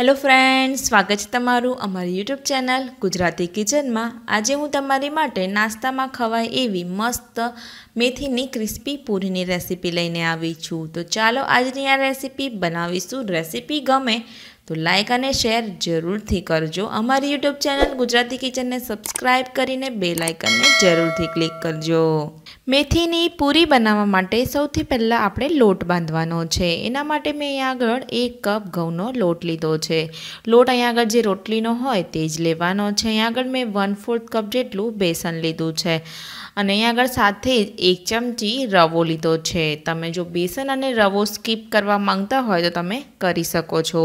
hello friends સ્વાગત છે તમારું અમારી યુટ્યુબ ચેનલ ગુજરાતી કિચનમાં આજે હું તમારી માટે નાસ્તામાં ખવાય એવી મસ્ત મેથીની ક્રિસ્પી પૂરીની રેસીપી લઈને આવી છું તો ચાલો આજની આ રેસીપી બનાવીશું રેસીપી ગમે તો લાઇક અને શેર જરૂરથી કરજો અમારી યુટ્યુબ ચેનલ ગુજરાતી કિચનને સબસ્ક્રાઈબ કરીને બે લાઇકનને જરૂરથી ક્લિક કરજો મેથીની પૂરી બનાવવા માટે સૌથી પહેલાં આપણે લોટ બાંધવાનો છે એના માટે મેં અહીંયા આગળ એક કપ ઘઉંનો લોટ લીધો છે લોટ અહીંયા આગળ જે રોટલીનો હોય તે જ લેવાનો છે અહીંયા આગળ મેં વન ફોર્થ કપ જેટલું બેસન લીધું છે અને અહીંયા આગળ સાથે જ એક ચમચી રવો લીધો છે તમે જો બેસન અને રવો સ્કીપ કરવા માંગતા હોય તો તમે કરી શકો છો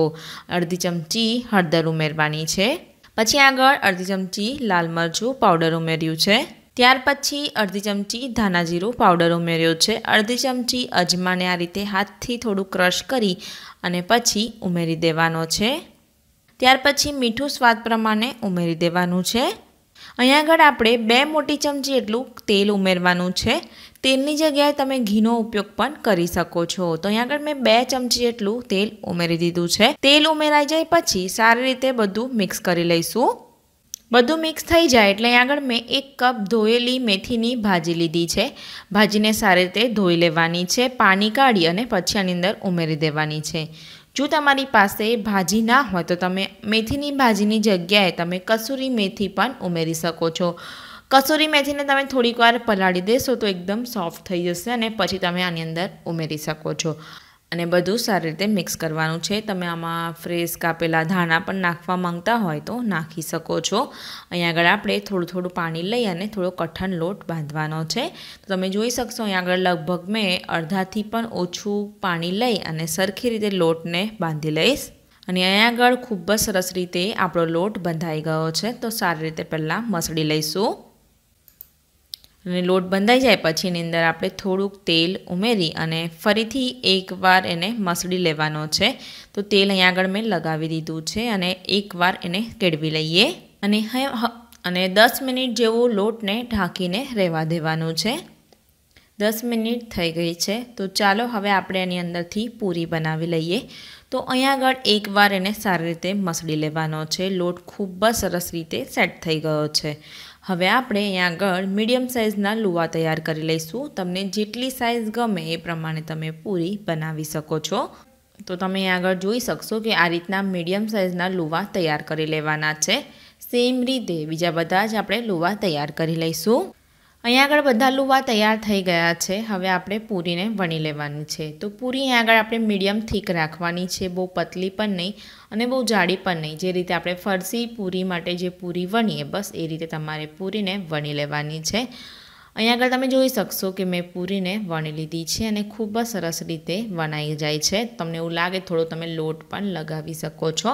અડધી ચમચી હળદર ઉમેરવાની છે પછી આગળ અડધી ચમચી લાલ મરચું પાવડર ઉમેર્યું છે ત્યાર પછી અડધી ચમચી ધાણા જીરું પાવડર ઉમેર્યો છે અડધી ચમચી અજમાને આ રીતે હાથથી થોડું ક્રશ કરી અને પછી ઉમેરી દેવાનો છે ત્યાર પછી મીઠું સ્વાદ પ્રમાણે ઉમેરી દેવાનું છે અહીંયા આગળ આપણે બે મોટી ચમચી એટલું તેલ ઉમેરવાનું છે તેલની જગ્યાએ તમે ઘીનો ઉપયોગ પણ કરી શકો છો તો અહીંયા આગળ મેં બે ચમચી એટલું તેલ ઉમેરી દીધું છે તેલ ઉમેરાઈ જાય પછી સારી રીતે બધું મિક્સ કરી લઈશું બધું મિક્સ થઈ જાય એટલે આગળ મેં એક કપ ધોયેલી મેથીની ભાજી લીધી છે ભાજીને સારી રીતે ધોઈ લેવાની છે પાણી કાઢી અને પછી આની અંદર ઉમેરી દેવાની છે જો તમારી પાસે ભાજી ના હોય તો તમે મેથીની ભાજીની જગ્યાએ તમે કસૂરી મેથી પણ ઉમેરી શકો છો કસૂરી મેથીને તમે થોડીક વાર પલાળી દેશો તો એકદમ સોફ્ટ થઈ જશે અને પછી તમે આની અંદર ઉમેરી શકો છો અને બધું સારી રીતે મિક્સ કરવાનું છે તમે આમાં ફ્રેશ કાપેલા ધાણા પણ નાખવા માંગતા હોય તો નાખી શકો છો અહીંયા આગળ આપણે થોડું થોડું પાણી લઈ અને થોડો કઠણ લોટ બાંધવાનો છે તો તમે જોઈ શકશો અહીંયા આગળ લગભગ મેં અડધાથી પણ ઓછું પાણી લઈ અને સરખી રીતે લોટને બાંધી લઈશ અને અહીંયા આગળ ખૂબ જ સરસ રીતે આપણો લોટ બંધાઈ ગયો છે તો સારી રીતે પહેલાં મસળી લઈશું અને લોટ બંધાઈ જાય પછીની અંદર આપણે થોડુંક તેલ ઉમેરી અને ફરીથી એકવાર એને મસળી લેવાનો છે તો તેલ અહીં આગળ મેં લગાવી દીધું છે અને એકવાર એને કેળવી લઈએ અને અને દસ મિનિટ જેવો લોટને ઢાંકીને રહેવા દેવાનું છે દસ મિનિટ થઈ ગઈ છે તો ચાલો હવે આપણે એની અંદરથી પૂરી બનાવી લઈએ તો અહીંયા આગળ એકવાર એને સારી રીતે મસળી લેવાનો છે લોટ ખૂબ જ સરસ રીતે સેટ થઈ ગયો છે હવે આપણે અહીંયા આગળ મીડિયમ સાઇઝના લુવા તૈયાર કરી લઈશું તમને જેટલી સાઇઝ ગમે એ પ્રમાણે તમે પૂરી બનાવી શકો છો તો તમે અહીંયા આગળ જોઈ શકશો કે આ રીતના મીડિયમ સાઇઝના લુવા તૈયાર કરી લેવાના છે સેમ રીતે બીજા બધા જ આપણે લુવા તૈયાર કરી લઈશું અહીંયા આગળ બધા લુવા તૈયાર થઈ ગયા છે હવે આપણે પૂરીને વણી લેવાની છે તો પૂરી અહીંયા આગળ આપણે મીડિયમ થીક રાખવાની છે બહુ પતલી પણ નહીં અને બહુ જાડી પણ નહીં જે રીતે આપણે ફરસી પૂરી માટે જે પૂરી વણીએ બસ એ રીતે તમારે પૂરીને વણી લેવાની છે અહીંયા આગળ તમે જોઈ શકશો કે મેં પૂરીને વણી લીધી છે અને ખૂબ જ સરસ રીતે વણાઈ જાય છે તમને એવું લાગે થોડો તમે લોટ પણ લગાવી શકો છો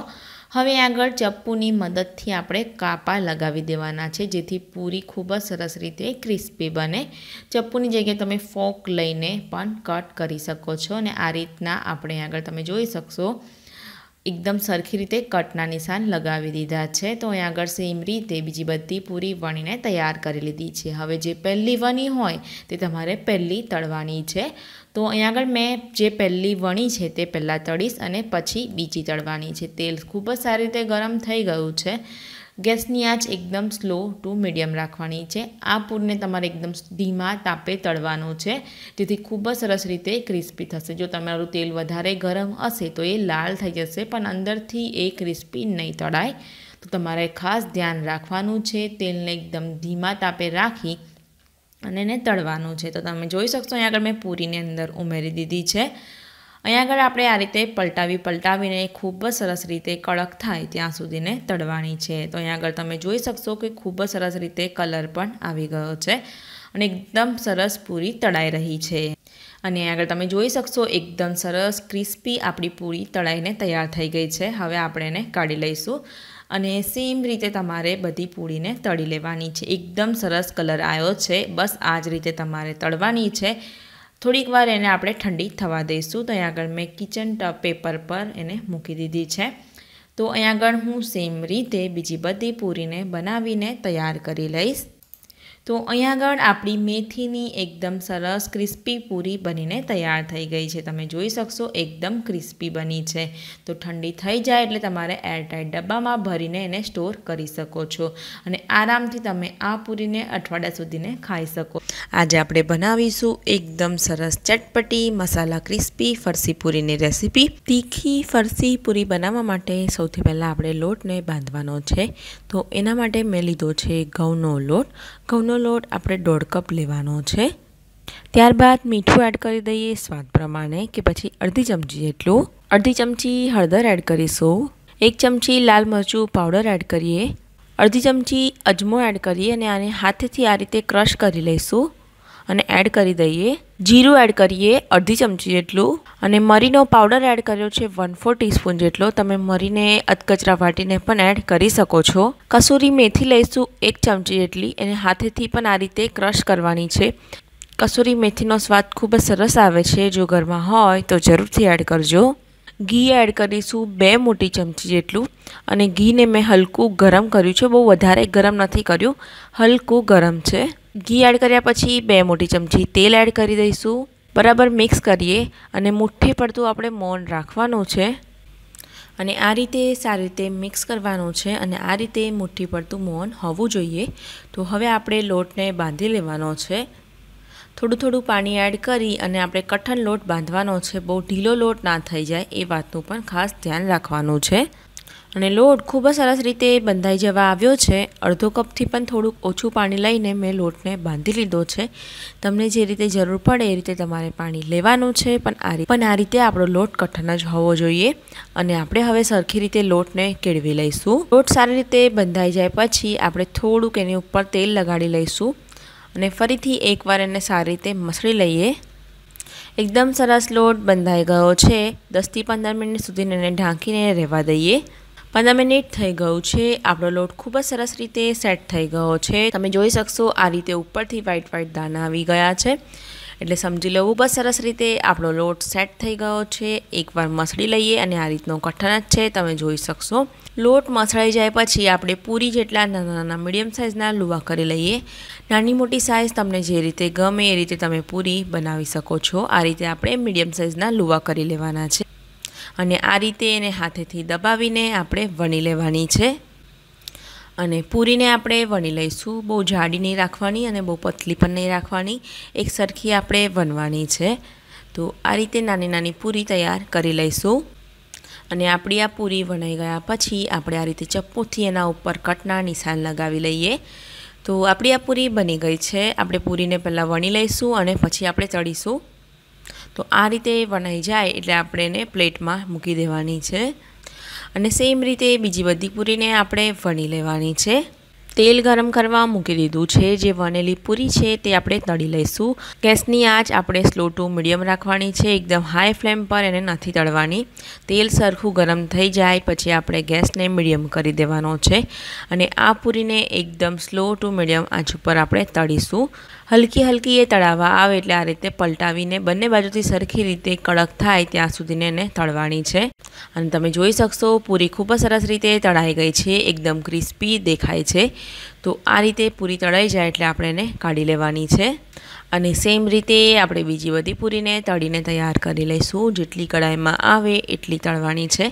હવે આગળ ચપ્પુની મદદથી આપણે કાપા લગાવી દેવાના છે જેથી પૂરી ખૂબ જ સરસ રીતે ક્રિસ્પી બને ચપ્પુની જગ્યાએ તમે ફોક લઈને પણ કટ કરી શકો છો અને આ રીતના આપણે આગળ તમે જોઈ શકશો એકદમ સરખી રીતે કટના નિશાન લગાવી દીધા છે તો અહીં આગળ સેમ રીતે બીજી બધી પૂરી વણીને તૈયાર કરી લીધી છે હવે જે પહેલી વણી હોય તે તમારે પહેલી તળવાની છે તો અહીંયા આગળ મેં જે પહેલી વણી છે તે પહેલાં તળીશ અને પછી બીજી તળવાની છે તેલ ખૂબ જ સારી રીતે ગરમ થઈ ગયું છે ગેસની આંચ એકદમ સ્લો ટુ મીડિયમ રાખવાની છે આ પૂરને તમારે એકદમ ધીમા તાપે તળવાનો છે જેથી ખૂબ જ સરસ રીતે ક્રિસ્પી થશે જો તમારું તેલ વધારે ગરમ હશે તો એ લાલ થઈ જશે પણ અંદરથી એ ક્રિસ્પી નહીં તળાય તો તમારે ખાસ ધ્યાન રાખવાનું છે તેલને એકદમ ધીમા તાપે રાખી અને એને તળવાનું છે તો તમે જોઈ શકશો અહીં આગળ મેં પૂરીની અંદર ઉમેરી દીધી છે અહીંયા આગળ આપણે આ રીતે પલટાવી પલટાવીને ખૂબ જ સરસ રીતે કડક થાય ત્યાં સુધીને તળવાની છે તો અહીંયા આગળ તમે જોઈ શકશો કે ખૂબ જ સરસ રીતે કલર પણ આવી ગયો છે અને એકદમ સરસ પૂરી તળાઈ રહી છે અને આગળ તમે જોઈ શકશો એકદમ સરસ ક્રિસ્પી આપણી પૂરી તળાઈને તૈયાર થઈ ગઈ છે હવે આપણે એને કાઢી લઈશું અને સેમ રીતે તમારે બધી પૂરીને તળી લેવાની છે એકદમ સરસ કલર આવ્યો છે બસ આ જ રીતે તમારે તળવાની છે થોડીક વાર એને આપણે ઠંડી થવા દઈશું તો અહીંયા આગળ મેં કિચન પેપર પર એને મૂકી દીધી છે તો અહીંયા આગળ હું સેમ રીતે બીજી બધી પૂરીને બનાવીને તૈયાર કરી લઈશ તો અહીંયા આગળ આપણી મેથીની એકદમ સરસ ક્રિસ્પી પૂરી બનીને તૈયાર થઈ ગઈ છે તમે જોઈ શકશો એકદમ ક્રિસ્પી બની છે તો ઠંડી થઈ જાય એટલે તમારે એરટાઈટ ડબ્બામાં ભરીને એને સ્ટોર કરી શકો છો અને આરામથી તમે આ પૂરીને અઠવાડિયા સુધીને ખાઈ શકો આજે આપણે બનાવીશું એકદમ સરસ ચટપટી મસાલા ક્રિસ્પી ફરસી પૂરીની રેસીપી તીખી ફરસી પૂરી બનાવવા માટે સૌથી પહેલાં આપણે લોટને બાંધવાનો છે તો એના માટે મેં લીધો છે ઘઉંનો લોટ ઘઉંનો લોટ આપણે દોઢ કપ લેવાનો છે ત્યારબાદ મીઠું એડ કરી દઈએ સ્વાદ પ્રમાણે કે પછી અડધી ચમચી જેટલું અડધી ચમચી હળદર એડ કરીશું એક ચમચી લાલ મરચું પાવડર એડ કરીએ અડધી ચમચી અજમો એડ કરીએ અને આને હાથેથી આ રીતે ક્રશ કરી લઈશું અને એડ કરી દઈએ જીરું એડ કરીએ અડધી ચમચી જેટલું અને મરીનો પાવડર એડ કર્યો છે વન ફોર ટીસ્પૂન જેટલો તમે મરીને અધકચરા વાટીને પણ એડ કરી શકો છો કસૂરી મેથી લઈશું એક ચમચી જેટલી એને હાથેથી પણ આ રીતે ક્રશ કરવાની છે કસૂરી મેથીનો સ્વાદ ખૂબ જ સરસ આવે છે જો ઘરમાં હોય તો જરૂરથી એડ કરજો ઘી એડ કરીશું બે મોટી ચમચી જેટલું અને ઘીને મેં હલકું ગરમ કર્યું છે બહુ વધારે ગરમ નથી કર્યું હલકું ગરમ છે ઘી એડ કર્યા પછી બે મોટી ચમચી તેલ એડ કરી દઈશું બરાબર મિક્સ કરીએ અને મુઠ્ઠી પડતું આપણે મૌન રાખવાનું છે અને આ રીતે સારી રીતે મિક્સ કરવાનું છે અને આ રીતે મુઠ્ઠી પડતું મૌન હોવું જોઈએ તો હવે આપણે લોટને બાંધી લેવાનો છે થોડું થોડું પાણી એડ કરી અને આપણે કઠણ લોટ બાંધવાનો છે બહુ ઢીલો લોટ ના થઈ જાય એ વાતનું પણ ખાસ ધ્યાન રાખવાનું છે અને લોટ ખૂબ જ સરસ રીતે બંધાઈ જવા આવ્યો છે અડધો કપથી પણ થોડુંક ઓછું પાણી લઈને મેં લોટને બાંધી લીધો છે તમને જે રીતે જરૂર પડે એ રીતે તમારે પાણી લેવાનું છે પણ આ પણ આ રીતે આપણો લોટ કઠણ જ હોવો જોઈએ અને આપણે હવે સરખી રીતે લોટને કેળવી લઈશું લોટ સારી રીતે બંધાઈ જાય પછી આપણે થોડુંક એની ઉપર તેલ લગાડી લઈશું અને ફરીથી એકવાર એને સારી રીતે મસળી લઈએ એકદમ સરસ લોટ બંધાઈ ગયો છે દસથી પંદર મિનિટ સુધીને એને ઢાંકીને રહેવા દઈએ પંદર મિનિટ થઈ ગયું છે આપણો લોટ ખૂબ જ સરસ રીતે સેટ થઈ ગયો છે તમે જોઈ શકશો આ રીતે ઉપરથી વ્હાઈટ વ્હાઈટ દાના આવી ગયા છે એટલે સમજી લેવું ખૂબ જ સરસ રીતે આપણો લોટ સેટ થઈ ગયો છે એકવાર મસળી લઈએ અને આ રીતનો કઠણ જ છે તમે જોઈ શકશો લોટ મસળાઈ જાય પછી આપણે પૂરી જેટલા નાના નાના મીડિયમ સાઇઝના લુવા કરી લઈએ નાની મોટી સાઇઝ તમને જે રીતે ગમે એ રીતે તમે પૂરી બનાવી શકો છો આ રીતે આપણે મીડિયમ સાઇઝના લુવા કરી લેવાના છે અને આ રીતે એને હાથેથી દબાવીને આપણે વણી લેવાની છે અને પૂરીને આપણે વણી લઈશું બહુ જાડી નહીં રાખવાની અને બહુ પતલી પણ નહીં રાખવાની એક સરખી આપણે વણવાની છે તો આ રીતે નાની નાની પૂરી તૈયાર કરી લઈશું અને આપણી આ પૂરી વણાઈ ગયા પછી આપણે આ રીતે ચપ્પુથી એના ઉપર કટના નિશાન લગાવી લઈએ તો આપણી આ પૂરી બની ગઈ છે આપણે પૂરીને પહેલાં વણી લઈશું અને પછી આપણે ચડીશું તો આ રીતે વણાઈ જાય એટલે આપણે એને પ્લેટમાં મૂકી દેવાની છે અને સેમ રીતે બીજી બધી પૂરીને આપણે વણી લેવાની છે તેલ ગરમ કરવા મૂકી દીધું છે જે વનેલી પૂરી છે તે આપણે તળી લઈશું ગેસની આંચ આપણે સ્લો ટુ મીડિયમ રાખવાની છે એકદમ હાઈ ફ્લેમ પર એને નથી તળવાની તેલ સરખું ગરમ થઈ જાય પછી આપણે ગેસને મીડિયમ કરી દેવાનો છે અને આ પૂરીને એકદમ સ્લો ટુ મીડિયમ આંચ ઉપર આપણે તળીશું હલકી હલકી એ તળાવવા આવે એટલે આ રીતે પલટાવીને બંને બાજુથી સરખી રીતે કડક થાય ત્યાં સુધીને એને તળવાની છે અને તમે જોઈ શકશો પૂરી ખૂબ જ સરસ રીતે તળાઈ ગઈ છે એકદમ ક્રિસ્પી દેખાય છે તો આ રીતે પૂરી તળાઈ જાય એટલે આપણે એને કાઢી લેવાની છે અને સેમ રીતે આપણે બીજી બધી પૂરીને તળીને તૈયાર કરી લઈશું જેટલી કડાઈમાં આવે એટલી તળવાની છે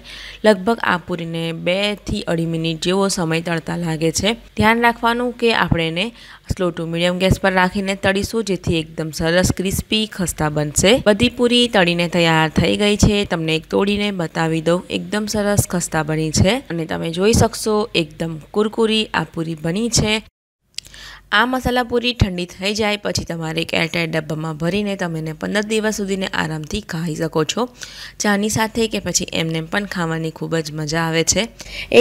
લગભગ આ પૂરીને બેથી અઢી મિનિટ જેવો સમય તળતા લાગે છે ધ્યાન રાખવાનું કે આપણે એને સ્લો ટુ મીડિયમ ગેસ પર રાખીને તળીશું જેથી એકદમ સરસ ક્રિસ્પી ખસ્તા બનશે બધી પૂરી તળીને તૈયાર થઈ ગઈ છે તમને એક તોડીને બતાવી દઉં એકદમ સરસ ખસ્તા બની છે અને તમે જોઈ શકશો એકદમ કુરકુરી આ પૂરી બની છે આ મસાલા પૂરી ઠંડી થઈ જાય પછી તમારે એક એરટાઈટ ડબ્બામાં ભરીને તમે એને પંદર દિવસ સુધીને આરામથી ખાઈ શકો છો ચાની સાથે કે પછી એમને પણ ખાવાની ખૂબ જ મજા આવે છે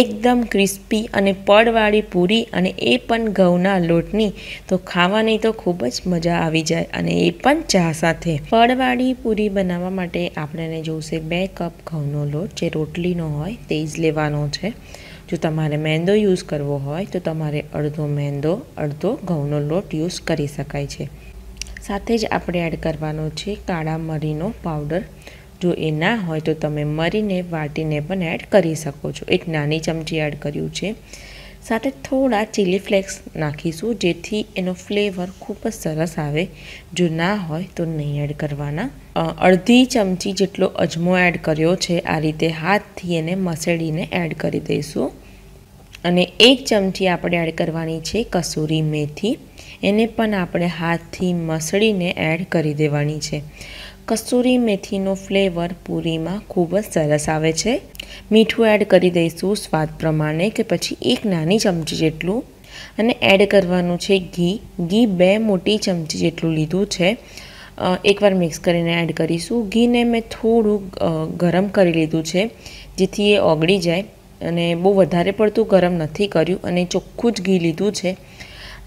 એકદમ ક્રિસ્પી અને પડવાળી પૂરી અને એ પણ ઘઉંના લોટની તો ખાવાની તો ખૂબ જ મજા આવી જાય અને એ પણ ચા સાથે પડવાળી પૂરી બનાવવા માટે આપણને જોશે બે કપ ઘઉંનો લોટ જે રોટલીનો હોય તે જ લેવાનો છે જો તમારે મેંદો યુઝ કરવો હોય તો તમારે અડધો મેંદો અડધો ઘઉંનો લોટ યુઝ કરી શકાય છે સાથે જ આપણે એડ કરવાનો છે કાળા મરીનો પાવડર જો એ ના હોય તો તમે મરીને વાટીને પણ એડ કરી શકો છો એક નાની ચમચી એડ કર્યું છે સાથે થોડા ચીલી ફ્લેક્સ નાખીશું જેથી એનો ફ્લેવર ખૂબ જ સરસ આવે જો ના હોય તો નહીં એડ કરવાના અડધી ચમચી જેટલો અજમો એડ કર્યો છે આ રીતે હાથથી એને મસેડીને એડ કરી દઈશું અને એક ચમચી આપણે એડ કરવાની છે કસૂરી મેથી એને પણ આપણે હાથથી મસળીને એડ કરી દેવાની છે કસૂરી મેથીનો ફ્લેવર પૂરીમાં ખૂબ જ સરસ આવે છે મીઠું એડ કરી દઈશું સ્વાદ પ્રમાણે કે પછી એક નાની ચમચી જેટલું અને એડ કરવાનું છે ઘી ઘી બે મોટી ચમચી જેટલું લીધું છે એકવાર મિક્સ કરીને એડ કરીશું ઘીને મેં થોડું ગરમ કરી લીધું છે જેથી એ ઓગળી જાય અને બહુ વધારે પડતું ગરમ નથી કર્યું અને ચોખ્ખું જ ઘી લીધું છે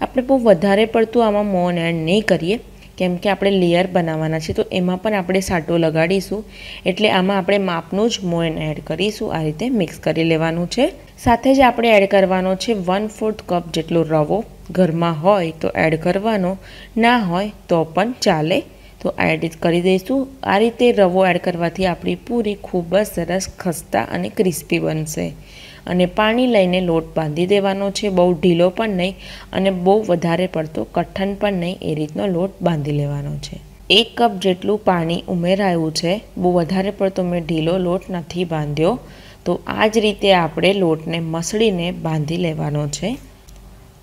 આપણે બહુ વધારે પડતું આમાં મોન એડ નહીં કરીએ કેમ કે આપણે લેયર બનાવવાના છે તો એમાં પણ આપણે સાટો લગાડીશું એટલે આમાં આપણે માપનું જ મોન એડ કરીશું આ રીતે મિક્સ કરી લેવાનું છે સાથે જ આપણે એડ કરવાનો છે વન ફોર્થ કપ જેટલો રવો ઘરમાં હોય તો એડ કરવાનો ના હોય તો પણ ચાલે તો આ એડ કરી દઈશું આ રીતે રવો એડ કરવાથી આપણી પૂરી ખૂબ જ સરસ ખસ્તા અને ક્રિસ્પી બનશે અને પાણી લઈને લોટ બાંધી દેવાનો છે બહુ ઢીલો પણ નહીં અને બહુ વધારે પડતો કઠણ પણ નહીં એ રીતનો લોટ બાંધી લેવાનો છે એક કપ જેટલું પાણી ઉમેરાયું છે બહુ વધારે પડતો મેં ઢીલો લોટ નથી બાંધ્યો તો આ જ રીતે આપણે લોટને મસળીને બાંધી લેવાનો છે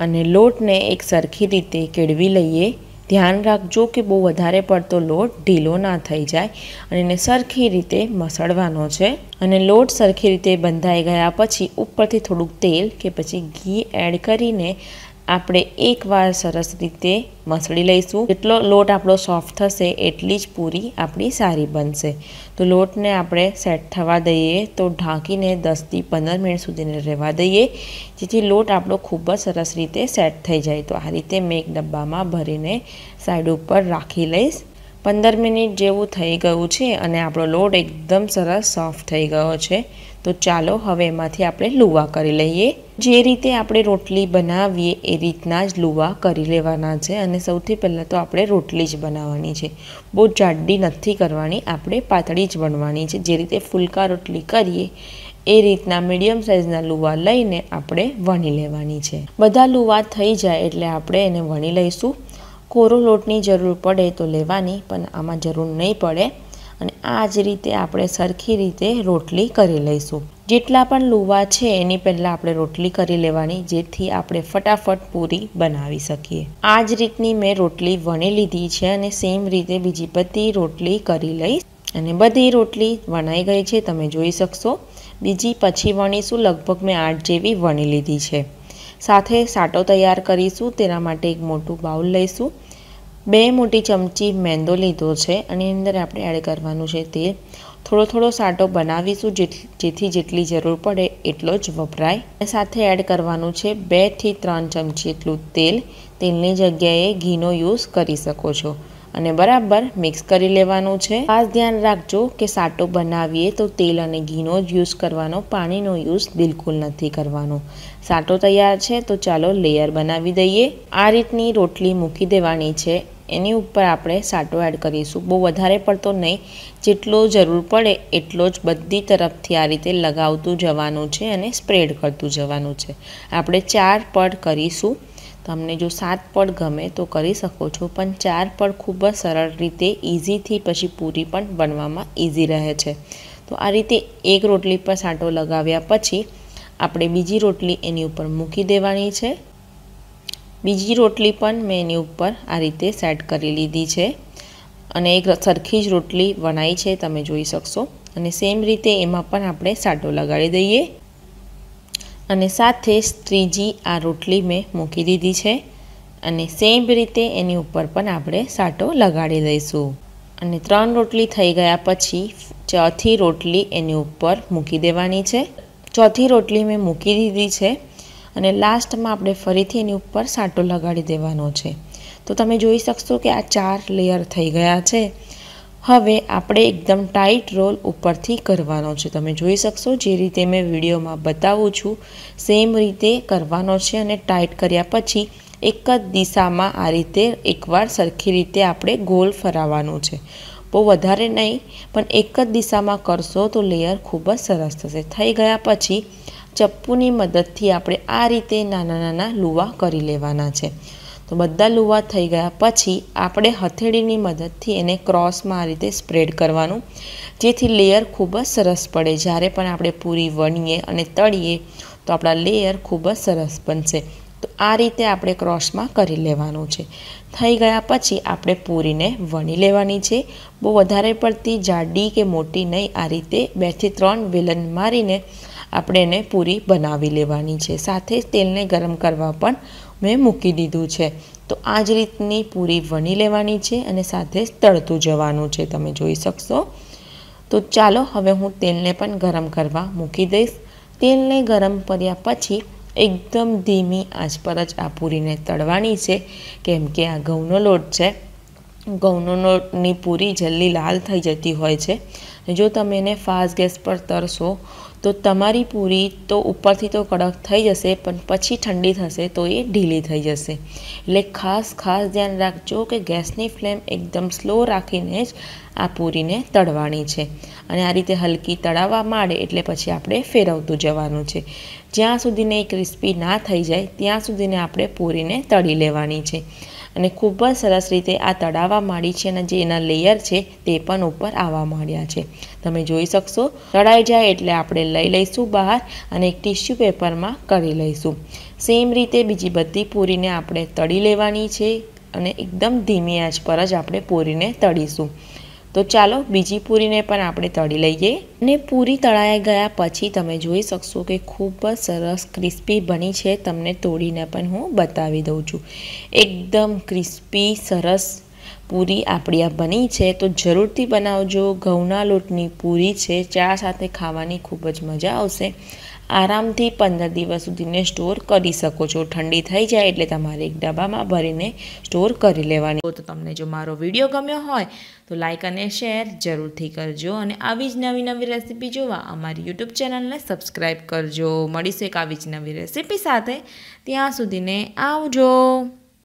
અને લોટને એક સરખી રીતે કેળવી લઈએ ધ્યાન રાખજો કે બહુ વધારે પડતો લોટ ઢીલો ના થઈ જાય અને એને સરખી રીતે મસળવાનો છે અને લોટ સરખી રીતે બંધાઈ ગયા પછી ઉપરથી થોડુંક તેલ કે પછી ઘી એડ કરીને આપણે એકવાર સરસ રીતે મસળી લઈશું જેટલો લોટ આપણો સોફ્ટ થશે એટલી જ પૂરી આપણી સારી બનશે તો લોટને આપણે સેટ થવા દઈએ તો ઢાંકીને દસથી પંદર મિનિટ સુધીને રહેવા દઈએ જેથી લોટ આપણો ખૂબ જ સરસ રીતે સેટ થઈ જાય તો આ રીતે મેં એક ડબ્બામાં ભરીને સાઈડ ઉપર રાખી લઈશ પંદર મિનિટ જેવું થઈ ગયું છે અને આપણો લોટ એકદમ સરસ સોફ્ટ થઈ ગયો છે તો ચાલો હવે એમાંથી આપણે લુવા કરી લઈએ જે રીતે આપણે રોટલી બનાવીએ એ રીતના જ લુવા કરી લેવાના છે અને સૌથી પહેલાં તો આપણે રોટલી જ બનાવવાની છે બહુ જાડી નથી કરવાની આપણે પાતળી જ બનવાની છે જે રીતે ફુલકા રોટલી કરીએ એ રીતના મીડિયમ સાઇઝના લુવા લઈને આપણે વણી લેવાની છે બધા લુવા થઈ જાય એટલે આપણે એને વણી લઈશું કોરો લોટની જરૂર પડે તો લેવાની પણ આમાં જરૂર નહીં પડે અને આ જ રીતે આપણે સરખી રીતે રોટલી કરી લઈશું જેટલા પણ લુવા છે એની પહેલાં આપણે રોટલી કરી લેવાની જેથી આપણે ફટાફટ પૂરી બનાવી શકીએ આ જ રીતની મેં રોટલી વણી લીધી છે અને સેમ રીતે બીજી બધી રોટલી કરી લઈશ અને બધી રોટલી વણાઈ ગઈ છે તમે જોઈ શકશો બીજી પછી વણીશું લગભગ મેં આઠ જેવી વણી લીધી છે સાથે સાટો તૈયાર કરીશું તેના માટે એક મોટું બાઉલ લઈશું બે મોટી ચમચી મેંદો લીધો છે અને અંદર આપણે એડ કરવાનું છે તેલ થોડો થોડો સાટો બનાવીશું જેથી જેટલી જરૂર પડે એટલો જ વપરાય અને સાથે એડ કરવાનું છે બેથી ત્રણ ચમચી એટલું તેલ તેલની જગ્યાએ ઘીનો યુઝ કરી શકો છો અને બરાબર મિક્સ કરી લેવાનું છે ખાસ ધ્યાન રાખજો કે સાટો બનાવીએ તો તેલ અને ઘીનો જ યુઝ કરવાનો પાણીનો યુઝ બિલકુલ નથી કરવાનો સાટો તૈયાર છે તો ચાલો લેયર બનાવી દઈએ આ રીતની રોટલી મૂકી દેવાની છે એની ઉપર આપણે સાટો એડ કરીશું બહુ વધારે પડતો નહીં જેટલો જરૂર પડે એટલો જ બધી તરફથી આ રીતે લગાવતું જવાનું છે અને સ્પ્રેડ કરતું જવાનું છે આપણે ચાર પડ કરીશું તમને જો સાત પડ ગમે તો કરી શકો છો પણ ચાર પડ ખૂબ જ સરળ રીતે ઇઝીથી પછી પૂરી પણ બનવામાં ઇઝી રહે છે તો આ રીતે એક રોટલી પર સાટો લગાવ્યા પછી આપણે બીજી રોટલી એની ઉપર મૂકી દેવાની છે બીજી રોટલી પણ મેં એની ઉપર આ રીતે સેટ કરી લીધી છે અને એક સરખી જ રોટલી બનાવી છે તમે જોઈ શકશો અને સેમ રીતે એમાં પણ આપણે સાટો લગાડી દઈએ અને સાથે જ ત્રીજી આ રોટલી મેં મૂકી દીધી છે અને સેમ રીતે એની ઉપર પણ આપણે સાટો લગાડી દઈશું અને ત્રણ રોટલી થઈ ગયા પછી ચોથી રોટલી એની ઉપર મૂકી દેવાની છે ચોથી રોટલી મેં મૂકી દીધી છે અને લાસ્ટમાં આપણે ફરીથી એની ઉપર સાટો લગાડી દેવાનો છે તો તમે જોઈ શકશો કે આ ચાર લેયર થઈ ગયા છે હવે આપણે એકદમ ટાઈટ રોલ ઉપરથી કરવાનો છે તમે જોઈ શકશો જે રીતે મેં વિડીયોમાં બતાવું છું સેમ રીતે કરવાનો છે અને ટાઈટ કર્યા પછી એક જ દિશામાં આ રીતે એકવાર સરખી રીતે આપણે ગોલ ફરાવવાનો છે બહુ વધારે નહીં પણ એક જ દિશામાં કરશો તો લેયર ખૂબ જ સરસ થશે થઈ ગયા પછી ચપ્પુની મદદથી આપણે આ રીતે નાના નાના લુવા કરી લેવાના છે તો બધા લુવા થઈ ગયા પછી આપણે હથેળીની મદદથી એને ક્રોસમાં આ રીતે સ્પ્રેડ કરવાનું જેથી લેયર ખૂબ જ સરસ પડે જ્યારે પણ આપણે પૂરી વણીએ અને તળીએ તો આપણા લેયર ખૂબ જ સરસ બનશે તો આ રીતે આપણે ક્રોસમાં કરી લેવાનું છે થઈ ગયા પછી આપણે પૂરીને વણી લેવાની છે બહુ વધારે પડતી જાડી કે મોટી નહીં આ રીતે બેથી ત્રણ વિલન મારીને આપણે એને પૂરી બનાવી લેવાની છે સાથે જ તેલને ગરમ કરવા પણ મેં મૂકી દીધું છે તો આ જ રીતની પૂરી વણી લેવાની છે અને સાથે જ તળતું જવાનું છે તમે જોઈ શકશો તો ચાલો હવે હું તેલને પણ ગરમ કરવા મૂકી દઈશ તેલને ગરમ કર્યા પછી એકદમ ધીમી આંચ પર જ આ પૂરીને તળવાની છે કેમ કે આ ઘઉંનો લોટ છે લોટની પૂરી જલ્દી લાલ થઈ જતી હોય છે જો તમે એને ફાસ્ટ ગેસ પર તરશો તો તમારી પૂરી તો ઉપરથી તો કડક થઈ જશે પણ પછી ઠંડી થશે તો એ ઢીલી થઈ જશે એટલે ખાસ ખાસ ધ્યાન રાખજો કે ગેસની ફ્લેમ એકદમ સ્લો રાખીને જ આ પૂરીને તળવાની છે અને આ રીતે હલકી તળાવવા માંડે એટલે પછી આપણે ફેરવતું જવાનું છે જ્યાં સુધીને એ ક્રિસ્પી ના થઈ જાય ત્યાં સુધીને આપણે પૂરીને તળી લેવાની છે અને ખૂબ જ સરસ રીતે આ તળાવવા માંડી છે અને જે એના લેયર છે તે પણ ઉપર આવવા માંડ્યા છે તમે જોઈ શકશો તળાઈ જાય એટલે આપણે લઈ લઈશું બહાર અને એક ટિશ્યુ પેપરમાં કરી લઈશું સેમ રીતે બીજી બધી પૂરીને આપણે તળી લેવાની છે અને એકદમ ધીમી આંચ પર જ આપણે પૂરીને તળીશું તો ચાલો બીજી પૂરીને પણ આપણે તળી લઈએ અને પૂરી તળાઈ ગયા પછી તમે જોઈ શકશો કે ખૂબ જ સરસ ક્રિસ્પી બની છે તમને તોડીને પણ હું બતાવી દઉં છું એકદમ ક્રિસ્પી સરસ પૂરી આપણી આ બની છે તો જરૂરથી બનાવજો ઘઉંના લોટની પૂરી છે ચા સાથે ખાવાની ખૂબ જ મજા આવશે આરામથી પંદર દિવસ સુધીને સ્ટોર કરી શકો છો ઠંડી થઈ જાય એટલે તમારે એક ડબ્બામાં ભરીને સ્ટોર કરી લેવાની તો તમને જો મારો વિડીયો ગમ્યો હોય તો લાઇક અને શેર જરૂરથી કરજો અને આવી જ નવી નવી રેસીપી જોવા અમારી યુટ્યુબ ચેનલને સબસ્ક્રાઈબ કરજો મળીશું એક આવી જ નવી રેસીપી સાથે ત્યાં સુધીને આવજો